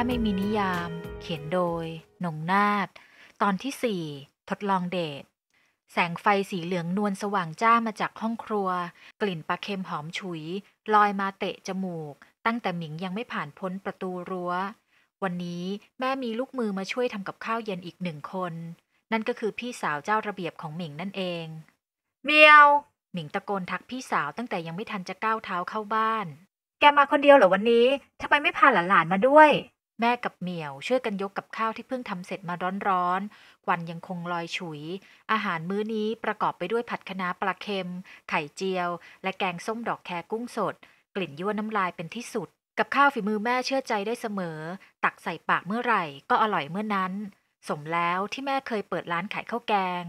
าไม่มีนิยาม เขียนโดย หนงนาฏตอนที่สี่ทดลองเดทแสงไฟสีเหลืองนวลสว่างจ้ามาจากห้องครัว กลิ่นปลาเค็มหอมฉุย ลอยมาเตะจมูก ตั้งแต่หมิงยังไม่ผ่านพ้นประตูรัว้ว วันนี้แม่มีลูกมือมาช่วยทำกับข้าวเย็นอีกหนึ่งคน นั่นก็คือพี่สาวเจ้าระเบียบของหมิงนั่นเอง เมียว หมิงตะโกนทักพี่สาวตั้งแต่ยังไม่ทันจะก้าวเท้าเข้าบ้าน แกมาคนเดียวเหรอวันนี้ทำไมไม่พาหลานๆมาด้วยแม่กับเหมียวช่วยกันยกกับข้าวที่เพิ่งทำเสร็จมาร้อนๆควันยังคงลอยฉุย อาหารมื้อนี้ประกอบไปด้วยผัดคะน้าปลาเค็ม ไข่เจียว และแกงส้มดอกแคกุ้งสด กลิ่นยั่วน้ำลายเป็นที่สุด กับข้าวฝีมือแม่เชื่อใจได้เสมอ ตักใส่ปากเมื่อไหร่ก็อร่อยเมื่อนั้น สมแล้วที่แม่เคยเปิดร้านขายข้าวแกง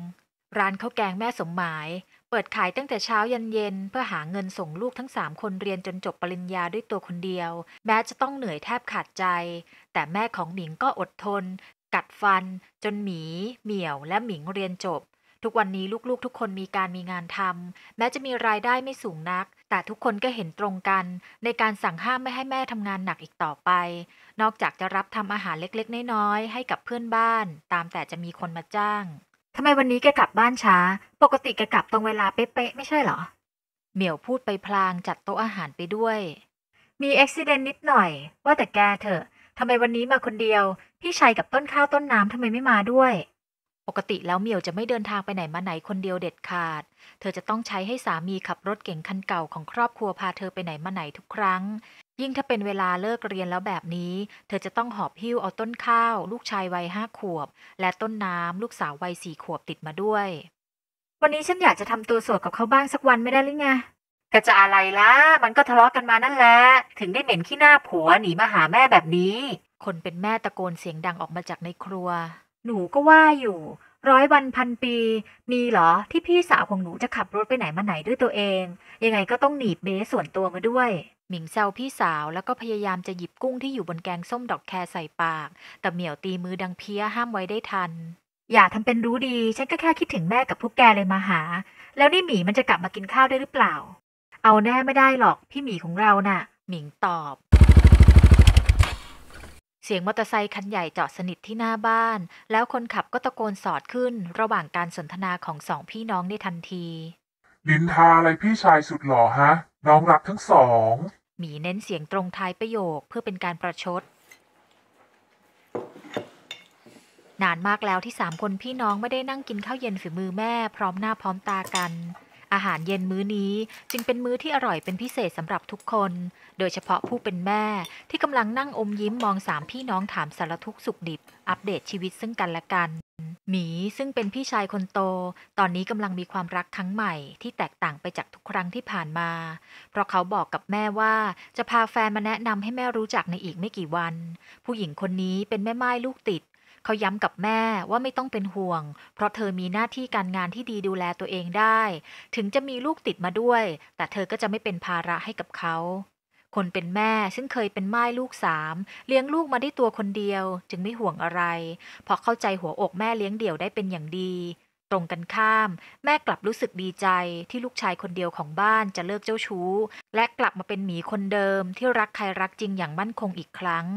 ร้านข้าวแกงแม่สมหมายเปิดขายตั้งแต่เช้ายันเย็นเพื่อหาเงินส่งลูกทั้งสามคนเรียนจนจบปริญญาด้วยตัวคนเดียว แม้จะต้องเหนื่อยแทบขาดใจ แต่แม่ของหมิงก็อดทน กัดฟัน จนหมี เหมี่ยว และหมิงเรียนจบ ทุกวันนี้ลูกๆ ทุกคนมีการมีงานทำแม้จะมีรายได้ไม่สูงนัก แต่ทุกคนก็เห็นตรงกันในการสั่งห้ามไม่ให้แม่ทำงานหนักอีกต่อไป นอกจากจะรับทำอาหารเล็กๆน้อยๆให้กับเพื่อนบ้าน ตามแต่จะมีคนมาจ้างทำไมวันนี้แกกลับบ้านช้า ปกติแกกลับตรงเวลาเป๊ะๆไม่ใช่เหรอ เหมียวพูดไปพลางจัดโต๊ะอาหารไปด้วย มีอุบิเหตุนิดหน่อย ว่าแต่แกเถอะ ทำไมวันนี้มาคนเดียว พี่ชายกับต้นข้าวต้นน้ำทำไมไม่มาด้วย ปกติแล้วเหมียวจะไม่เดินทางไปไหนมาไหนคนเดียวเด็ดขาด เธอจะต้องใช้ให้สามีขับรถเก่งคันเก่าของครอบครัวพาเธอไปไหนมาไหนทุกครั้งยิ่งถ้าเป็นเวลาเลิกเรียนแล้วแบบนี้ เธอจะต้องหอบหิ้วเอาต้นข้าว ลูกชายวัยห้าขวบ และต้นน้ำ ลูกสาววัยสี่ขวบติดมาด้วย วันนี้ฉันอยากจะทำตัวสวดกับเขาบ้างสักวันไม่ได้หรือไงก็จะอะไรล่ะ มันก็ทะเลาะกันมานั่นแหละ ถึงได้เหม็นขี้หน้าผัวหนีมาหาแม่แบบนี้ คนเป็นแม่ตะโกนเสียงดังออกมาจากในครัว หนูก็ว่าอยู่ ร้อยวันพันปี มีเหรอที่พี่สาวของหนูจะขับรถไปไหนมาไหนด้วยตัวเอง ยังไงก็ต้องหนีบเบสส่วนตัวมาด้วยหมิงแซวพี่สาวแล้วก็พยายามจะหยิบกุ้งที่อยู่บนแกงส้มดอกแครใส่ปาก แต่เหมียวตีมือดังเพี้ยห้ามไว้ได้ทัน อย่าทำเป็นรู้ดี ฉันก็แค่คิดถึงแม่กับพวกแกเลยมาหา แล้วนี่หมีมันจะกลับมากินข้าวได้หรือเปล่า เอาแน่ไม่ได้หรอกพี่หมีของเรานะ่ะ หมิงตอบ เสียงมอเตอร์ไซคันใหญ่จอดสนิทที่หน้าบ้าน แล้วคนขับก็ตะโกนสอดขึ้น ระหว่างการสนทนาของสองพี่น้องในทันทีนินทาอะไรพี่ชายสุดหล่อฮะน้องรักทั้งสองหมีเน้นเสียงตรงท้ายประโยคเพื่อเป็นการประชด นานมากแล้วที่สามคนพี่น้องไม่ได้นั่งกินข้าวเย็นฝีมือแม่พร้อมหน้าพร้อมตากัน อาหารเย็นมื้อนี้จึงเป็นมื้อที่อร่อยเป็นพิเศษสำหรับทุกคน โดยเฉพาะผู้เป็นแม่ที่กำลังนั่งอมยิ้มมองสามพี่น้องถามสารทุกสุขดิบ อัปเดตชีวิตซึ่งกันและกันหมีซึ่งเป็นพี่ชายคนโต ตอนนี้กำลังมีความรักครั้งใหม่ที่แตกต่างไปจากทุกครั้งที่ผ่านมา เพราะเขาบอกกับแม่ว่า จะพาแฟนมาแนะนำให้แม่รู้จักในอีกไม่กี่วัน ผู้หญิงคนนี้เป็นแม่ไม้ลูกติด เขาย้ำกับแม่ว่าไม่ต้องเป็นห่วง เพราะเธอมีหน้าที่การงานที่ดีดูแลตัวเองได้ ถึงจะมีลูกติดมาด้วย แต่เธอก็จะไม่เป็นภาระให้กับเขาคนเป็นแม่ซึ่งเคยเป็นม่ายลูกสามเลี้ยงลูกมาได้ตัวคนเดียวจึงไม่ห่วงอะไรเพราะเข้าใจหัวอกแม่เลี้ยงเดี่ยวได้เป็นอย่างดี ตรงกันข้าม แม่กลับรู้สึกดีใจที่ลูกชายคนเดียวของบ้านจะเลิกเจ้าชู้ และกลับมาเป็นหมีคนเดิมที่รักใครรักจริงอย่างมั่นคงอีกครั้ง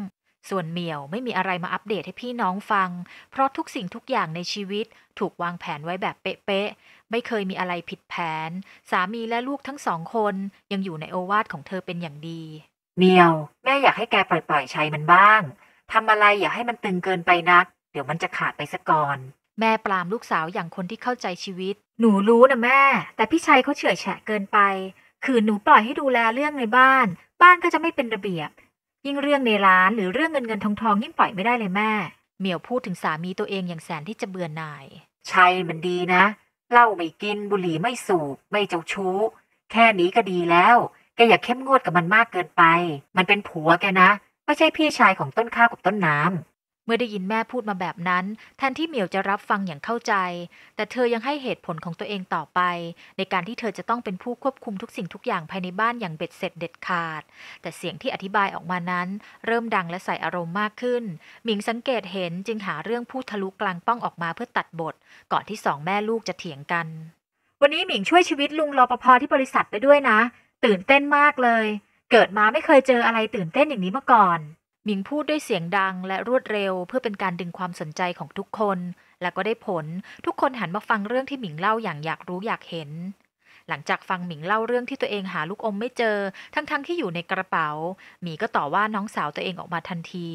ส่วนเหมียวไม่มีอะไรมาอัปเดตให้พี่น้องฟัง เพราะทุกสิ่งทุกอย่างในชีวิต ถูกวางแผนไว้แบบเป๊ะไม่เคยมีอะไรผิดแผน สามีและลูกทั้งสองคน ยังอยู่ในโอวาทของเธอเป็นอย่างดีเนียว แม่อยากให้แกปล่อยปล่อยชัยมันบ้าง ทำอะไรอย่าให้มันตึงเกินไปนัก เดี๋ยวมันจะขาดไปซะก่อน แม่ปลามลูกสาวอย่างคนที่เข้าใจชีวิต หนูรู้นะแม่ แต่พี่ชัยเขาเฉื่อยแฉะเกินไป คือหนูปล่อยให้ดูแลเรื่องในบ้าน บ้านก็จะไม่เป็นระเบียบ ยิ่งเรื่องในร้านหรือเรื่องเงินเงินทองทองยิ่งปล่อยไม่ได้เลยแม่เมียวพูดถึงสามีตัวเองอย่างแสนที่จะเบื่อหน่ายชัยมันดีนะเหล้าไม่กิน บุหรี่ไม่สูบไม่เจ้าชู้แค่นี้ก็ดีแล้วแกอย่าเข้มงวดกับมันมากเกินไป มันเป็นผัวแกนะ ไม่ใช่พี่ชายของต้นข้าวกับต้นน้ำเมื่อได้ยินแม่พูดมาแบบนั้น แทนที่เหมียวจะรับฟังอย่างเข้าใจ แต่เธอยังให้เหตุผลของตัวเองต่อไป ในการที่เธอจะต้องเป็นผู้ควบคุมทุกสิ่งทุกอย่างภายในบ้านอย่างเบ็ดเสร็จเด็ดขาด แต่เสียงที่อธิบายออกมานั้น เริ่มดังและใส่อารมณ์มากขึ้นหมิงสังเกตเห็นจึงหาเรื่องพูดทะลุกลางป้องออกมาเพื่อตัดบท ก่อนที่สองแม่ลูกจะเถียงกัน วันนี้หมิงช่วยชีวิตลุงรปภที่บริษัทไปด้วยนะ ตื่นเต้นมากเลย เกิดมาไม่เคยเจออะไรตื่นเต้นอย่างนี้มาก่อนหมิงพูดด้วยเสียงดังและรวดเร็วเพื่อเป็นการดึงความสนใจของทุกคน และก็ได้ผลทุกคนหันมาฟังเรื่องที่หมิงเล่าอย่างอยากรู้อยากเห็น หลังจากฟังหมิงเล่าเรื่องที่ตัวเองหาลูกอมไม่เจอ ทั้งๆทที่อยู่ในกระเป๋าหมีก็ต่อว่าน้องสาวตัวเองออกมาทันที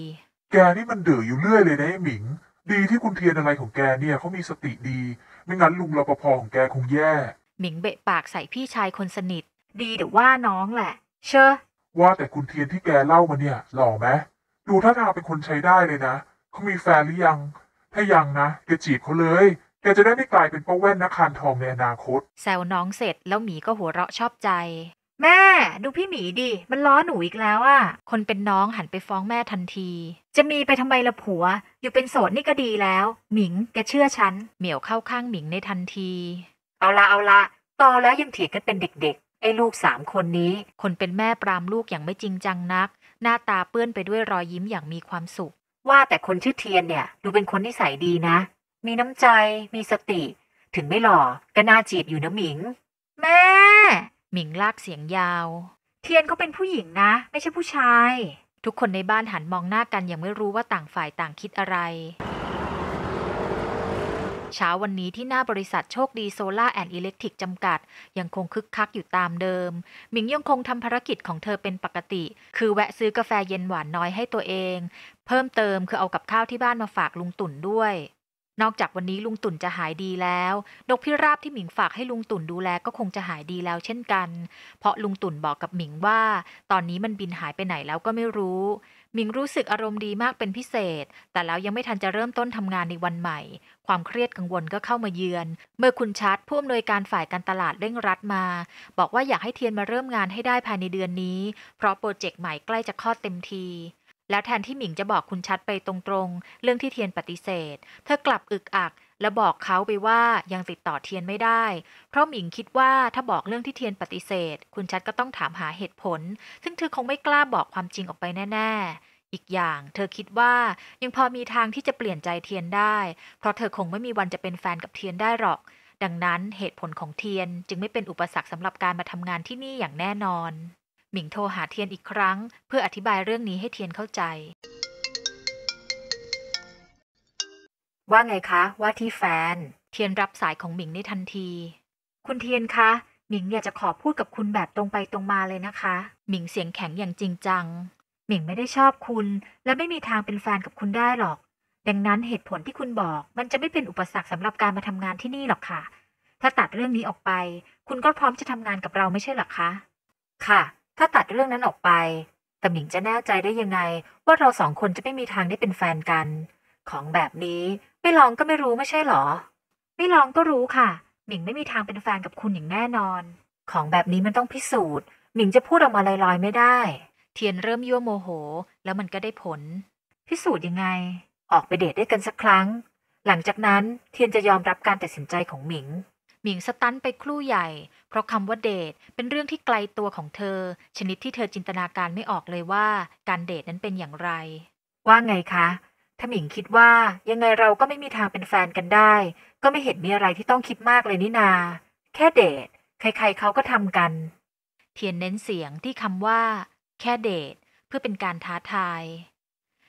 แกนี่มันเดืออยู่เรื่อยเลยนะไอ้หมิง ดีที่คุณเทียนอะไรของแกเนี่ยเขามีสติดี ไม่งั้นลุงรปภของแกคงแย่ หมิงเบะปากใส่พี่ชายคนสนิท ดีหรือว่าน้องแหละ เชอว่าแต่คุณเทียนที่แกเล่ามาเนี่ยหล่อไหมดูท่าทางเป็นคนใช้ได้เลยนะ เขามีแฟนหรือยัง ถ้ายังนะแกจีบเขาเลย แกจะได้ไม่กลายเป็นป้าแว่นนักคานทองในอนาคตแซวน้องเสร็จแล้วหมีก็หัวเราะชอบใจ แม่ ดูพี่หมีดิ มันล้อหนูอีกแล้วอะ่ะคนเป็นน้องหันไปฟ้องแม่ทันที จะมีไปทำไมละผัว อยู่เป็นโสดนี่ก็ดีแล้วหมิงแกเชื่อฉันเหมียวเข้าข้างหมิงในทันทีเอาละเอาละโตแล้วยังเถียงกันเป็นเด็กไอ้ลูกสามคนนี้ คนเป็นแม่ปรามลูกอย่างไม่จริงจังนัก หน้าตาเปื้อนไปด้วยรอยยิ้มอย่างมีความสุข ว่าแต่คนชื่อเทียนเนี่ย ดูเป็นคนนิสัยดีนะ มีน้ำใจ มีสติ ถึงไม่หล่อก็น่าจีบอยู่นะหมิง แม่ หมิงลากเสียงยาว เทียนเขาเป็นผู้หญิงนะ ไม่ใช่ผู้ชาย ทุกคนในบ้านหันมองหน้ากันอย่างไม่รู้ว่าต่างฝ่ายต่างคิดอะไรเช้าวันนี้ที่หน้าบริษัทโชคดีโซล่าแอนด์อิเล็กทริกจำกัด ยังคงคึกคักอยู่ตามเดิมหมิงยังคงทำภารกิจของเธอเป็นปกติ คือแวะซื้อกาแฟเย็นหวานน้อยให้ตัวเอง เพิ่มเติมคือเอากับข้าวที่บ้านมาฝากลุงตุ่นด้วย นอกจากวันนี้ลุงตุ่นจะหายดีแล้วนกพิราบที่หมิงฝากให้ลุงตุ่นดูแลก็คงจะหายดีแล้วเช่นกัน เพราะลุงตุ่นบอกกับหมิงว่า ตอนนี้มันบินหายไปไหนแล้วก็ไม่รู้มิงรู้สึกอารมณ์ดีมากเป็นพิเศษ แต่แล้วยังไม่ทันจะเริ่มต้นทำงานในวันใหม่ ความเครียดกังวลก็เข้ามาเยือน เมื่อคุณชัดผู้อำนวยการฝ่ายการตลาดเร่งรัดมา บอกว่าอยากให้เทียนมาเริ่มงานให้ได้ภายในเดือนนี้เพราะโปรเจกต์ใหม่ใกล้จะคลอดเต็มที แล้วแทนที่หมิงจะบอกคุณชัดไปตรงๆเรื่องที่เทียนปฏิเสธ เธอกลับอึกอักและบอกเขาไปว่ายังติดต่อเทียนไม่ได้ เพราะหมิงคิดว่าถ้าบอกเรื่องที่เทียนปฏิเสธ คุณชัดก็ต้องถามหาเหตุผล ซึ่งเธอคงไม่กล้าบอกความจริงออกไปแน่ๆ อีกอย่าง เธอคิดว่ายังพอมีทางที่จะเปลี่ยนใจเทียนได้ เพราะเธอคงไม่มีวันจะเป็นแฟนกับเทียนได้หรอก ดังนั้นเหตุผลของเทียนจึงไม่เป็นอุปสรรคสำหรับการมาทำงานที่นี่อย่างแน่นอนหมิงโทรหาเทียนอีกครั้ง เพื่ออธิบายเรื่องนี้ให้เทียนเข้าใจว่าไงคะว่าที่แฟน เทียนรับสายของหมิงในทันที คุณเทียนคะหมิงอยากจะขอพูดกับคุณแบบตรงไปตรงมาเลยนะคะ หมิงเสียงแข็งอย่างจริงจังหมิงไม่ได้ชอบคุณ และไม่มีทางเป็นแฟนกับคุณได้หรอก ดังนั้นเหตุผลที่คุณบอก มันจะไม่เป็นอุปสรรคสำหรับการมาทำงานที่นี่หรอกค่ะ ถ้าตัดเรื่องนี้ออกไป คุณก็พร้อมจะทำงานกับเราไม่ใช่หรอคะ ค่ะ ถ้าตัดเรื่องนั้นออกไป แต่หมิงจะแน่ใจได้ยังไง ว่าเราสองคนจะไม่มีทางได้เป็นแฟนกัน ของแบบนี้ไม่ลองก็ไม่รู้ไม่ใช่หรอ ไม่ลองก็รู้ค่ะหมิงไม่มีทางเป็นแฟนกับคุณอย่างแน่นอน ของแบบนี้มันต้องพิสูจน์หมิงจะพูดออกมาลอยๆไม่ได้ เทียนเริ่มยั่วโมโห แล้วมันก็ได้ผล พิสูจน์ยังไง ออกไปเดทด้วยกันสักครั้ง หลังจากนั้นเทียนจะยอมรับการตัดสินใจของหมิงหมิงสตันไปครู่ใหญ่ เพราะคำว่าเดท เป็นเรื่องที่ไกลตัวของเธอ ชนิดที่เธอจินตนาการไม่ออกเลยว่าการเดทนั้นเป็นอย่างไร ว่าไงคะทมิงคิดว่ายังไงเราก็ไม่มีทางเป็นแฟนกันได้ ก็ไม่เห็นมีอะไรที่ต้องคิดมากเลยนี่นา แค่เดทใคร ๆเขาก็ทำกัน เทียนเน้นเสียงที่คำว่า แค่เดทเพื่อเป็นการท้าทาย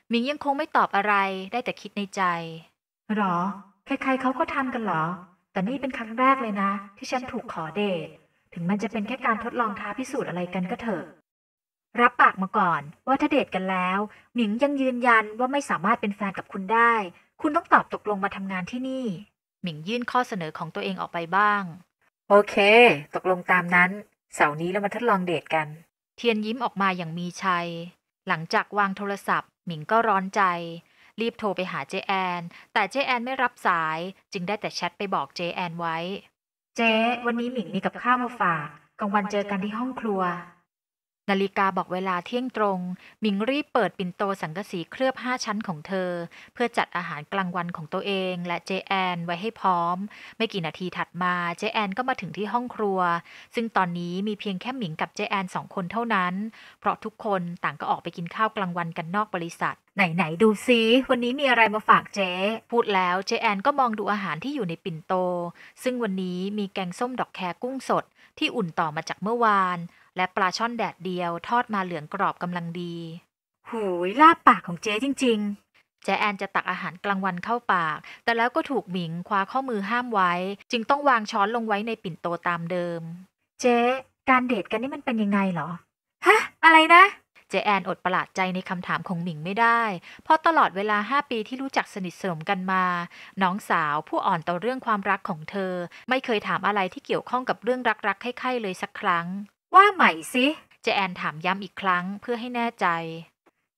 หมิงยังคงไม่ตอบอะไรได้แต่คิดในใจหรอ ใครๆเขาก็ทำกันหรอ แต่นี่เป็นครั้งแรกเลยนะ ที่ฉันถูกขอเดทถึงมันจะเป็นแค่การทดลองท้าพิสูจน์อะไรกันก็เถอะรับปากมาก่อนว่าถ้าเดทกันแล้ว หมิงยังยืนยันว่าไม่สามารถเป็นแฟนกับคุณได้ คุณต้องตอบตกลงมาทำงานที่นี่ หมิงยื่นข้อเสนอของตัวเองออกไปบ้าง โอเค ตกลงตามนั้น เสาร์นี้เรามาทดลองเดทกัน เทียนยิ้มออกมาอย่างมีชัย หลังจากวางโทรศัพท์หมิงก็ร้อนใจ รีบโทรไปหาเจแอน แต่เจแอนไม่รับสายจึงได้แต่แชทไปบอกเจแอนไว้เจวันนี้หมิงมีกับข้าวมาฝากกลางวันเจอกันที่ห้องครัวนาฬิกาบอกเวลาเที่ยงตรงมิงรีบเปิดปิ่นโตสังกะสีเคลือบห้าชั้นของเธอ เพื่อจัดอาหารกลางวันของตัวเองและเจแอนไว้ให้พร้อม ไม่กี่นาทีถัดมา เจแอนก็มาถึงที่ห้องครัว ซึ่งตอนนี้มีเพียงแค่หมิงกับเจแอนสองคนเท่านั้นเพราะทุกคนต่างก็ออกไปกินข้าวกลางวันกันนอกบริษัท ไหนๆดูซิวันนี้มีอะไรมาฝากเจ๊พูดแล้วเจแอนก็มองดูอาหารที่อยู่ในปิ่นโต ซึ่งวันนี้มีแกงส้มดอกแครกุ้งสดที่อุ่นต่อมาจากเมื่อวานและปลาช่อนแดดเดียวทอดมาเหลืองกรอบกำลังดี หูยลาบปากของเจ๊จริงๆ เจ๊แอนจะตักอาหารกลางวันเข้าปาก แต่แล้วก็ถูกหมิงคว้าข้อมือห้ามไว้ จึงต้องวางช้อนลงไว้ในปิ่นโตตามเดิม เจ๊ การเดทกันนี่มันเป็นยังไงเหรอ ฮะ อะไรนะ เจแอนอดประหลาดใจในคำถามของหมิงไม่ได้ เพราะตลอดเวลาห้าปีที่รู้จักสนิทสนมกันมา น้องสาวผู้อ่อนต่อเรื่องความรักของเธอ ไม่เคยถามอะไรที่เกี่ยวข้องกับเรื่องรัก ๆใครๆเลยสักครั้งว่าใหม่สิ เจแอนถามย้ำอีกครั้งเพื่อให้แน่ใจ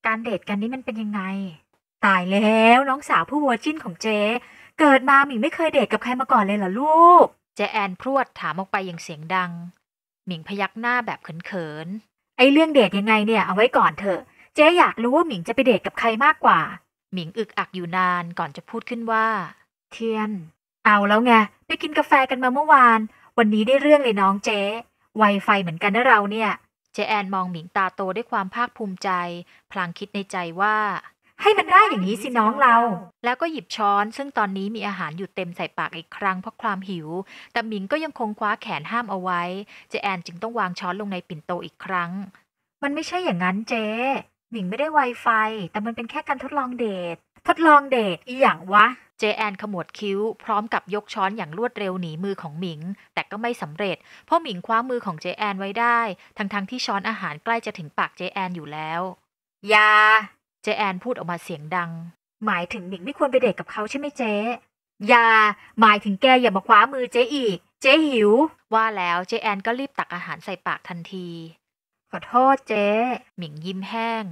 การเดทกันนี้มันเป็นยังไงตายแล้วน้องสาวผู้วัวจิ้นของเจ เกิดมาหมิงไม่เคยเดทกับใครมาก่อนเลยเหรอลูกเจแอนพรวดถามออกไปอย่างเสียงดัง หมิงพยักหน้าแบบเขิน ๆ ไอเรื่องเดทยังไงเนี่ยเอาไว้ก่อนเถอะ เจอยากรู้ว่าหมิงจะไปเดทกับใครมากกว่า หมิงอึกอักอยู่นาน ก่อนจะพูดขึ้นว่าเทียนเอาแล้วไงไปกินกาแฟกันมาเมื่อวาน วันนี้ได้เรื่องเลยน้องเจ Wi-Fi เหมือนกันนะเราเนี่ยเจแอนมองหมิงตาโตด้วยความภาคภูมิใจ พลางคิดในใจว่า ให้มันได้อย่างนี้สิน้องเรา แล้วก็หยิบช้อน ซึ่งตอนนี้มีอาหารอยู่เต็มใส่ปากอีกครั้งเพราะความหิว แต่หมิงก็ยังคงคว้าแขนห้ามเอาไว้ เจแอนจึงต้องวางช้อนลงในปิ่นโตอีกครั้ง มันไม่ใช่อย่างนั้นเจหมิงไม่ได้ไวไฟแต่มันเป็นแค่การทดลองเดททดลองเดทอี่ยงวะเจแอนขมวดคิ้ว พร้อมกับยกช้อนอย่างรวดเร็วหนีมือของหมิง แต่ก็ไม่สำเร็จเพราะหมิงคว้ามือของเจแอนไว้ได้ ทั้งๆทที่ช้อนอาหารใกล้จะถึงปากเจแอนอยู่แล้วยาเจแอนพูดออกมาเสียงดัง หมายถึงหมิงไม่ควรไปเดทกับเขาใช่ไหมเจ๊ยาหมายถึงแกอย่ามาคว้ามือเจ๊อีกเจ๊หิวว่าแล้วเจแอนก็รีบตักอาหารใส่ปากทันทีขอโทษเจ๊หมิงยิ้มแห้ง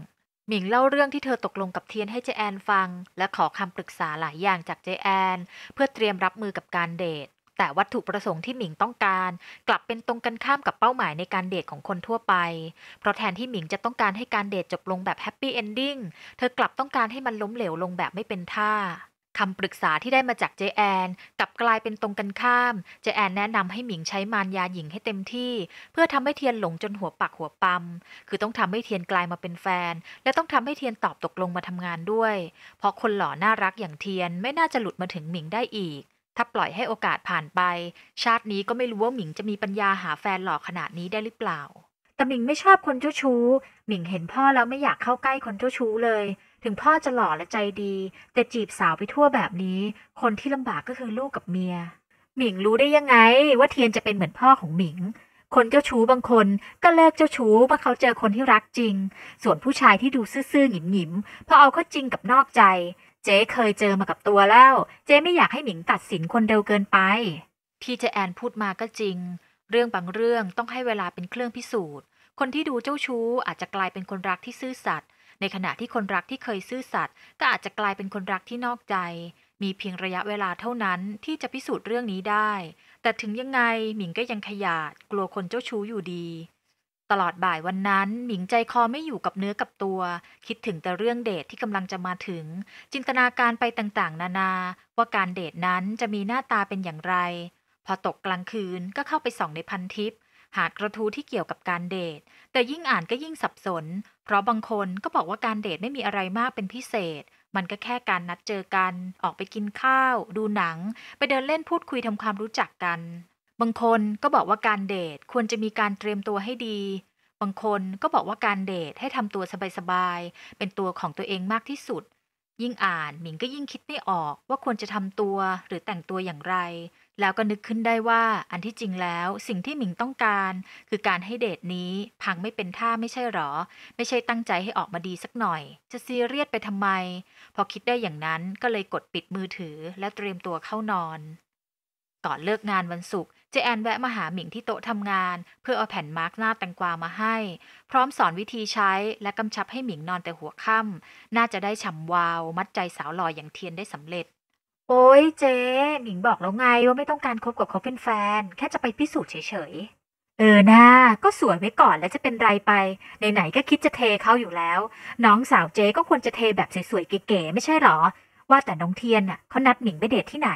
หมิงเล่าเรื่องที่เธอตกลงกับเทียนให้เจแอนฟัง และขอคำปรึกษาหลายอย่างจากเจแอนเพื่อเตรียมรับมือกับการเดทแต่วัตถุประสงค์ที่หมิงต้องการ กลับเป็นตรงกันข้ามกับเป้าหมายในการเดทของคนทั่วไป เพราะแทนที่หมิงจะต้องการให้การเดทจบลงแบบแฮปปี้เอนดิ้งเธอกลับต้องการให้มันล้มเหลว ลงแบบไม่เป็นท่าคำปรึกษาที่ได้มาจากเจแอนกับกลายเป็นตรงกันข้าม เจแอนแนะนำให้หมิงใช้มารยาหญิงให้เต็มที่ เพื่อทำให้เทียนหลงจนหัวปักหัวปั๊มคือต้องทำให้เทียนกลายมาเป็นแฟน และต้องทำให้เทียนตอบตกลงมาทำงานด้วย เพราะคนหล่อน่ารักอย่างเทียนไม่น่าจะหลุดมาถึงหมิงได้อีก ถ้าปล่อยให้โอกาสผ่านไป ชาตินี้ก็ไม่รู้ว่าหมิงจะมีปัญญาหาแฟนหล่อขนาดนี้ได้หรือเปล่าแต่หมิงไม่ชอบคนเจ้าชู้หมิงเห็นพ่อแล้วไม่อยากเข้าใกล้คนเจ้าชู้เลยถึงพ่อจะหล่อและใจดี แต่จีบสาวไปทั่วแบบนี้ คนที่ลำบากก็คือลูกกับเมีย หมิงรู้ได้ยังไงว่าเทียนจะเป็นเหมือนพ่อของหมิง คนเจ้าชู้บางคนก็เลิกเจ้าชู้เมื่อเขาเจอคนที่รักจริง ส่วนผู้ชายที่ดูซื่อๆหงิมๆพอเอาเข้าจริงกับนอกใจ เจ๊เคยเจอมากับตัวแล้ว เจ๊ไม่อยากให้หมิงตัดสินคนเร็วเกินไป ที่เจแอนพูดมาก็จริง เรื่องบางเรื่องต้องให้เวลาเป็นเครื่องพิสูจน์ คนที่ดูเจ้าชู้อาจจะกลายเป็นคนรักที่ซื่อสัตย์ในขณะที่คนรักที่เคยซื่อสัตย์ก็อาจจะกลายเป็นคนรักที่นอกใจ มีเพียงระยะเวลาเท่านั้นที่จะพิสูจน์เรื่องนี้ได้ แต่ถึงยังไงหมิงก็ยังขยาดกลัวคนเจ้าชู้อยู่ดี ตลอดบ่ายวันนั้น หมิงใจคอไม่อยู่กับเนื้อกับตัว คิดถึงแต่เรื่องเดทที่กำลังจะมาถึง จินตนาการไปต่างๆ นานา ว่าการเดทนั้นจะมีหน้าตาเป็นอย่างไร พอตกกลางคืนก็เข้าไปส่องในพันทิปหากระทู้ที่เกี่ยวกับการเดทแต่ยิ่งอ่านก็ยิ่งสับสนเพราะบางคนก็บอกว่าการเดทไม่มีอะไรมากเป็นพิเศษ มันก็แค่การนัดเจอกัน ออกไปกินข้าว ดูหนัง ไปเดินเล่นพูดคุยทำความรู้จักกัน บางคนก็บอกว่าการเดทควรจะมีการเตรียมตัวให้ดี บางคนก็บอกว่าการเดทให้ทำตัวสบาย ๆ เป็นตัวของตัวเองมากที่สุดยิ่งอ่านหมิงก็ยิ่งคิดไม่ออกว่าควรจะทำตัวหรือแต่งตัวอย่างไร แล้วก็นึกขึ้นได้ว่าอันที่จริงแล้วสิ่งที่หมิงต้องการ คือการให้เดทนี้พังไม่เป็นท่าไม่ใช่หรอ ไม่ใช่ตั้งใจให้ออกมาดีสักหน่อย จะซีเรียสไปทำไม พอคิดได้อย่างนั้นก็เลยกดปิดมือถือและเตรียมตัวเข้านอนก่อนเลิกงานวันศุกร์เจแอนแวะมาหาหมิงที่โต๊ะทำงาน เพื่อเอาแผ่นมาร์กหน้าแตงกวามาให้ พร้อมสอนวิธีใช้ และกำชับให้หมิงนอนแต่หัวค่ำน่าจะได้ฉ่ำวาว มัดใจสาวหล่ออย่างเทียนได้สำเร็จ โอ้ยเจ๊หมิงบอกแล้วไงว่าไม่ต้องการคบกับเขาเป็นแฟน แค่จะไปพิสูจน์เฉยๆ เออหน้าก็สวยไว้ก่อนแล้วจะเป็นไรไปไหนๆก็คิดจะเทเขาอยู่แล้ว น้องสาวเจ๊ก็ควรจะเทแบบสวยๆเก๋ๆไม่ใช่หรอว่าแต่น้องเทียนน่ะเขานัดหมิงไปเดทที่ไหน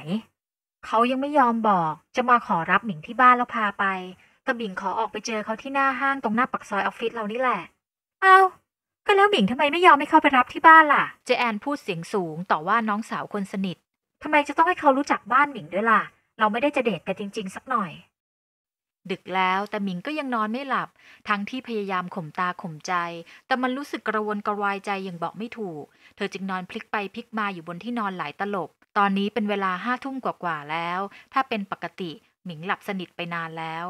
เขายังไม่ยอมบอกจะมาขอรับหมิงที่บ้านแล้วพาไป แต่หมิงขอออกไปเจอเขาที่หน้าห้างตรงหน้าปักซอยออฟฟิศเรานี่แหละเอา้าก็แล้วหมิงทำไมไม่ยอมให้เขาไปรับที่บ้านล่ะเจแอนพูดเสียงสูงต่อว่าน้องสาวคนสนิททำไมจะต้องให้เขารู้จักบ้านหมิงด้วยล่ะ เราไม่ได้จะเดทกันจริงๆ สักหน่อย ดึกแล้วแต่หมิงก็ยังนอนไม่หลับ ทั้งที่พยายามข่มตาข่มใจ แต่มันรู้สึกกระวนกระวายใจอย่างบอกไม่ถูก เธอจึงนอนพลิกไปพลิกมาอยู่บนที่นอนหลายตลบตอนนี้เป็นเวลาห้าทุ่มกว่าๆแล้ว ถ้าเป็นปกติหมิงหลับสนิทไปนานแล้ว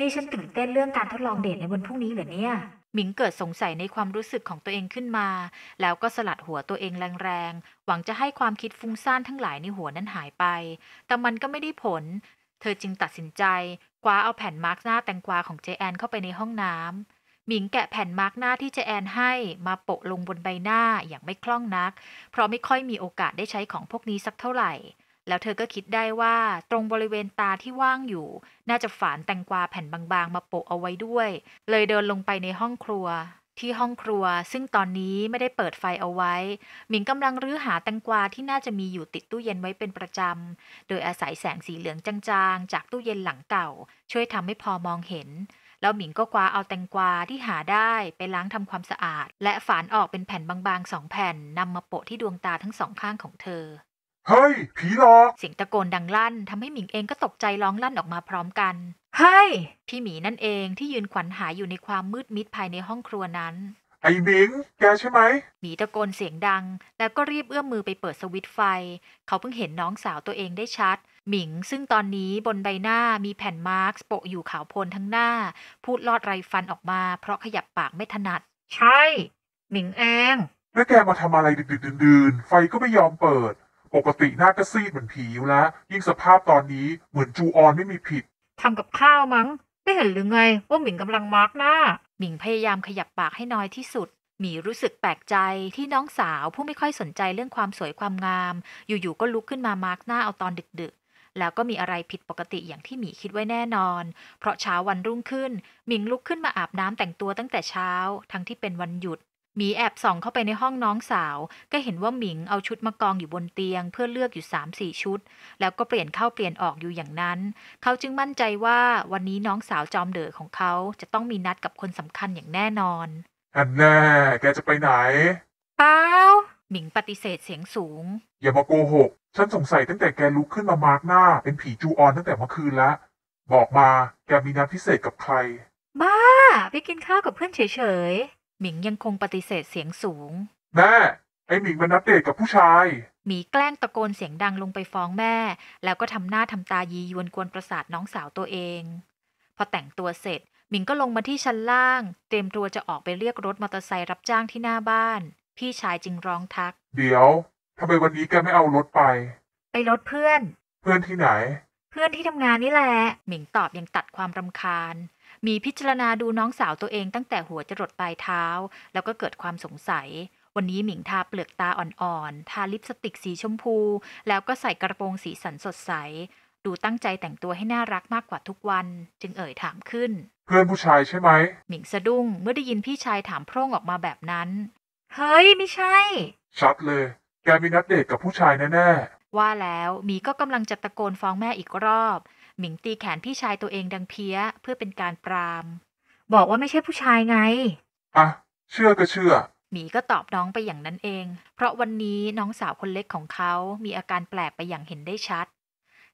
นี่ฉันตื่นเต้นเรื่องการทดลองเดทในวันพรุ่งนี้เหรอเนี่ยหมิงเกิดสงสัยในความรู้สึกของตัวเองขึ้นมา แล้วก็สลัดหัวตัวเองแรงๆหวังจะให้ความคิดฟุ้งซ่านทั้งหลายในหัวนั้นหายไป แต่มันก็ไม่ได้ผล เธอจึงตัดสินใจคว้าเอาแผ่นมาร์กหน้าแตงกวาของเจแอนเข้าไปในห้องน้ำหมิงแกะแผ่นมาร์กหน้าที่เจแอนให้มาโปะลงบนใบหน้าอย่างไม่คล่องนัก เพราะไม่ค่อยมีโอกาสได้ใช้ของพวกนี้สักเท่าไหร่ แล้วเธอก็คิดได้ว่าตรงบริเวณตาที่ว่างอยู่ น่าจะฝานแตงกวาแผ่นบางๆมาโปะเอาไว้ด้วย เลยเดินลงไปในห้องครัว ที่ห้องครัวซึ่งตอนนี้ไม่ได้เปิดไฟเอาไว้หมิงกำลังรื้อหาแตงกวาที่น่าจะมีอยู่ติดตู้เย็นไว้เป็นประจำโดยอาศัยแสงสีเหลืองจางๆจากตู้เย็นหลังเก่า ช่วยทำให้พอมองเห็นแล้วหมิงก็คว้าเอาแตงกวาที่หาได้ไปล้างทำความสะอาด และฝานออกเป็นแผ่นบางๆสองแผ่นนำมาโปะที่ดวงตาทั้งสองข้างของเธอ เฮ้ย ผีหลอก เสียงตะโกนดังลั่นทำให้หมิงเองก็ตกใจร้องลั่นออกมาพร้อมกัน เฮ้ย พี่หมีนั่นเองที่ยืน ขวัญหายอยู่ในความมืดมิดภายในห้องครัวนั้น ไอ้หมิง แกใช่ไหมหมีตะโกนเสียงดัง แล้วก็รีบเอื้อมมือไปเปิดสวิตช์ไฟ เขาเพิ่งเห็นน้องสาวตัวเองได้ชัดหมิงซึ่งตอนนี้บนใบหน้ามีแผ่นมาร์กโปะอยู่ขาวโพลนทั้งหน้า พูดลอดไรฟันออกมา เพราะขยับปากไม่ถนัด ใช่หมิงเองแล้วแกมาทำอะไรดึกๆดื่นๆไฟก็ไม่ยอมเปิด ปกติหน้าก็ซีดเหมือนผีอยู่แล้ว ยิ่งสภาพตอนนี้เหมือนจูออนไม่มีผิดทำกับข้าวมั้งไม่เห็นหรือไงว่าหมิงกำลังมาร์กหน้าหมิงพยายามขยับปากให้น้อยที่สุดหมีรู้สึกแปลกใจที่น้องสาวผู้ไม่ค่อยสนใจเรื่องความสวยความงาม อยู่ๆก็ลุกขึ้นมามาร์กหน้าเอาตอนดึกแล้วก็มีอะไรผิดปกติอย่างที่หมีคิดไว้แน่นอน เพราะเช้าวันรุ่งขึ้นหมิงลุกขึ้นมาอาบน้ำแต่งตัวตั้งแต่เช้า ทั้งที่เป็นวันหยุดหมีแอบส่องเข้าไปในห้องน้องสาว ก็เห็นว่าหมิงเอาชุดมากองอยู่บนเตียง เพื่อเลือกอยู่3่ชุด แล้วก็เปลี่ยนเข้าเปลี่ยนออกอยู่อย่างนั้น เขาจึงมั่นใจว่าวันนี้น้องสาวจอมเด๋อของเขา จะต้องมีนัดกับคนสำคัญอย่างแน่นอนอันแน่แกจะไปไหน เปล่าหมิงปฏิเสธเสียงสูง อย่ามาโกหกฉันสงสัยตั้งแต่แกลุกขึ้นมามาร์กหน้าเป็นผีจูออนตั้งแต่เมื่อคืนแล้ว บอกมาแกมีนัดพิเศษกับใคร บ้าไปกินข้าวกับเพื่อนเฉยๆหมิงยังคงปฏิเสธเสียงสูง แม่ ไอหมิงมันนัดเดทกับผู้ชายหมีแกล้งตะโกนเสียงดังลงไปฟ้องแม่ แล้วก็ทำหน้าทำตายียวนกวนประสาทน้องสาวตัวเอง พอแต่งตัวเสร็จ หมิงก็ลงมาที่ชั้นล่าง เตรียมตัวจะออกไปเรียกรถมอเตอร์ไซค์รับจ้างที่หน้าบ้าน พี่ชายจึงร้องทักเดี๋ยวทำไมวันนี้แกไม่เอารถไป ไปรถเพื่อน เพื่อนที่ไหน เพื่อนที่ทำงานนี่แหละหมิงตอบยังตัดความรำคาญ มีพิจารณาดูน้องสาวตัวเองตั้งแต่หัวจรดปลายเท้า แล้วก็เกิดความสงสัย วันนี้หมิงทาเปลือกตาอ่อนๆทาลิปสติกสีชมพู แล้วก็ใส่กระโปรงสีสันสดใส ดูตั้งใจแต่งตัวให้น่ารักมากกว่าทุกวัน จึงเอ่ยถามขึ้น เพื่อนผู้ชายใช่ไหมหมิงสะดุ้งเมื่อได้ยินพี่ชายถามโพร่งออกมาแบบนั้นเฮ้ยไม่ใช่ ชัดเลยแกมีนัดเดทกับผู้ชายแน่ๆ ว่าแล้ว หมีก็กำลังจะตะโกนฟ้องแม่อีกรอบ หมิงตีแขนพี่ชายตัวเองดังเพี้ยเพื่อเป็นการปราม บอกว่าไม่ใช่ผู้ชายไงอ่ะเชื่อก็เชื่อ หมีก็ตอบน้องไปอย่างนั้นเอง เพราะวันนี้น้องสาวคนเล็กของเขา มีอาการแปลกไปอย่างเห็นได้ชัด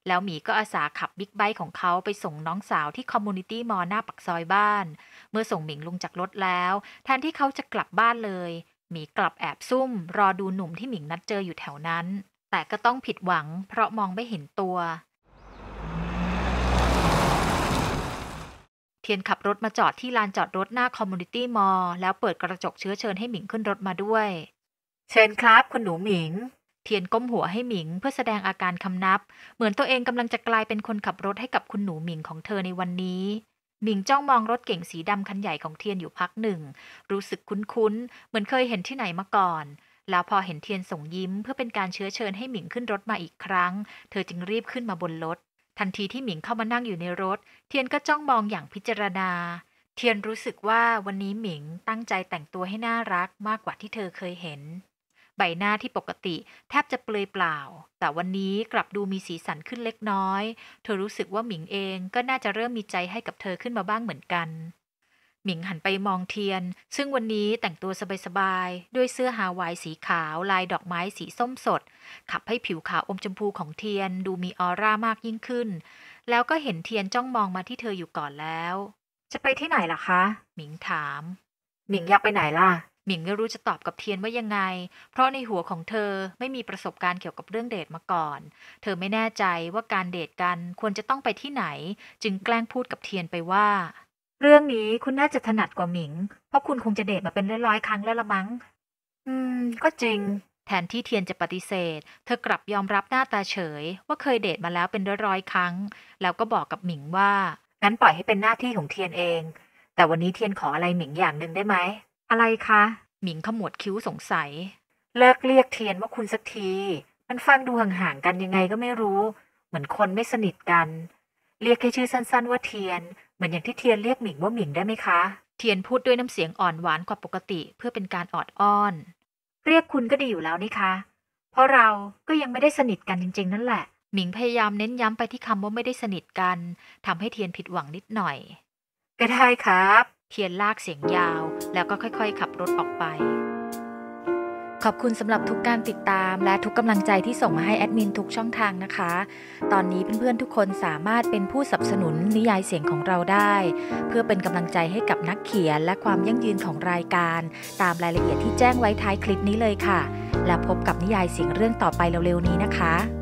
แล้วหมีก็อาสาขับบิ๊กไบค์ของเขาไปส่งน้องสาวที่คอมมูนิตี้มอลหน้าปักซอยบ้านเมื่อส่งหมิงลงจากรถแล้ว แทนที่เขาจะกลับบ้านเลยหมีกลับแอบซุ่มรอดูหนุ่มที่หมิงนัดเจออยู่แถวนั้น แต่ก็ต้องผิดหวัง เพราะมองไม่เห็นตัว เทียนขับรถมาจอดที่ลานจอดรถหน้าคอมมูนิตี้มอลแล้วเปิดกระจกเชื้อเชิญให้หมิงขึ้นรถมาด้วย เชิญครับ คุณหนูหมิง เทียนก้มหัวให้หมิงเพื่อแสดงอาการคำนับ เหมือนตัวเองกำลังจะกลายเป็นคนขับรถให้กับคุณหนูหมิงของเธอในวันนี้หมิงจ้องมองรถเก๋งสีดำคันใหญ่ของเทียนอยู่พักหนึ่ง รู้สึกคุ้นๆ เหมือนเคยเห็นที่ไหนมาก่อน แล้วพอเห็นเทียนส่งยิ้มเพื่อเป็นการเชื้อเชิญให้หมิงขึ้นรถมาอีกครั้ง เธอจึงรีบขึ้นมาบนรถ ทันทีที่หมิงเข้ามานั่งอยู่ในรถ เทียนก็จ้องมองอย่างพิจารณา เทียนรู้สึกว่าวันนี้หมิงตั้งใจแต่งตัวให้น่ารักมากกว่าที่เธอเคยเห็นใบหน้าที่ปกติแทบจะเปลือยเปล่า แต่วันนี้กลับดูมีสีสันขึ้นเล็กน้อย เธอรู้สึกว่าหมิงเองก็น่าจะเริ่มมีใจให้กับเธอขึ้นมาบ้างเหมือนกัน หมิงหันไปมองเทียนซึ่งวันนี้แต่งตัวสบายๆ ด้วยเสื้อฮาวายสีขาวลายดอกไม้สีส้มสด ขับให้ผิวขาวอมชมพูของเทียนดูมีออร่ามากยิ่งขึ้น แล้วก็เห็นเทียนจ้องมองมาที่เธออยู่ก่อนแล้ว จะไปที่ไหนล่ะคะหมิงถามหมิงอยากไปไหนล่ะหมิงไม่รู้จะตอบกับเทียนว่ายังไง เพราะในหัวของเธอไม่มีประสบการณ์เกี่ยวกับเรื่องเดทมาก่อน เธอไม่แน่ใจว่าการเดทกันควรจะต้องไปที่ไหน จึงแกล้งพูดกับเทียนไปว่า เรื่องนี้คุณน่าจะถนัดกว่าหมิง เพราะคุณคงจะเดทมาเป็นร้อยๆครั้งแล้วละมั้งอืม ก็จริงแทนที่เทียนจะปฏิเสธ เธอกลับยอมรับหน้าตาเฉย ว่าเคยเดทมาแล้วเป็นร้อยๆครั้ง แล้วก็บอกกับหมิงว่างั้นปล่อยให้เป็นหน้าที่ของเทียนเอง แต่วันนี้เทียนขออะไรหมิงอย่างหนึ่งได้ไหมอะไรคะหมิงขมวดคิ้วสงสัยเลิกเรียกเทียนว่าคุณสักที มันฟังดูห่างๆกันยังไงก็ไม่รู้ เหมือนคนไม่สนิทกัน เรียกแค่ชื่อสั้น ๆ ว่าเทียนเหมือนอย่างที่เทียนเรียกหมิงว่าหมิงได้ไหมคะเทียนพูดด้วยน้ำเสียงอ่อนหวานกว่าปกติเพื่อเป็นการออดอ้อน เรียกคุณก็ดีอยู่แล้วนี่คะเพราะเราก็ยังไม่ได้สนิทกันจริงๆนั่นแหละหมิงพยายามเน้นย้ำไปที่คำว่าไม่ได้สนิทกันทำให้เทียนผิดหวังนิดหน่อยก็ได้ครับเทียนลากเสียงยาว แล้วก็ค่อยๆ ขับรถออกไป ขอบคุณสำหรับทุกการติดตาม และทุกกำลังใจที่ส่งมาให้ แอดมินทุกช่องทางนะคะ ตอนนี้เพื่อนๆทุกคนสามารถเป็นผู้สนับสนุนนิยายเสียงของเราได้ เพื่อเป็นกำลังใจให้กับนักเขียน และความยั่งยืนของรายการ ตามรายละเอียดที่แจ้งไว้ท้ายคลิปนี้เลยค่ะ แล้วพบกับนิยายเสียงเรื่องต่อไปเร็วๆ นี้นะคะ